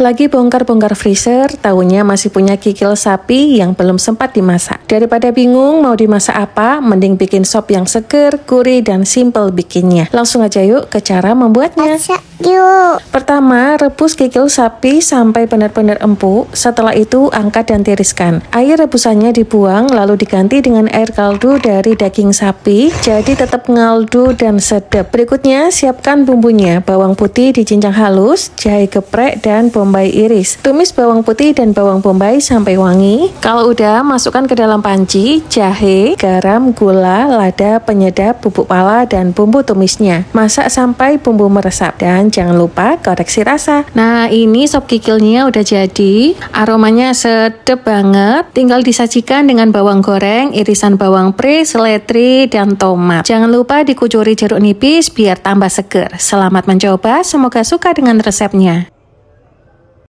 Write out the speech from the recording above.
Lagi bongkar-bongkar freezer, tahunya masih punya kikil sapi yang belum sempat dimasak. Daripada bingung mau dimasak apa, mending bikin sop yang seger, gurih, dan simple bikinnya. Langsung aja yuk ke cara membuatnya. Masak yuk. Pertama, rebus kikil sapi sampai benar-benar empuk. Setelah itu, angkat dan tiriskan. Air rebusannya dibuang, lalu diganti dengan air kaldu dari daging sapi, jadi tetap ngaldu dan sedap. Berikutnya, siapkan bumbunya. Bawang putih dicincang halus, jahe geprek, dan bawang bombay iris. Tumis bawang putih dan bawang bombay sampai wangi. Kalau udah, masukkan ke dalam panci jahe, garam, gula, lada, penyedap, bubuk pala, dan bumbu tumisnya. Masak sampai bumbu meresap dan jangan lupa koreksi rasa. Nah, ini sop kikilnya udah jadi. Aromanya sedep banget. Tinggal disajikan dengan bawang goreng, irisan bawang pre, seledri, dan tomat. Jangan lupa dikucuri jeruk nipis biar tambah seger. Selamat mencoba, semoga suka dengan resepnya.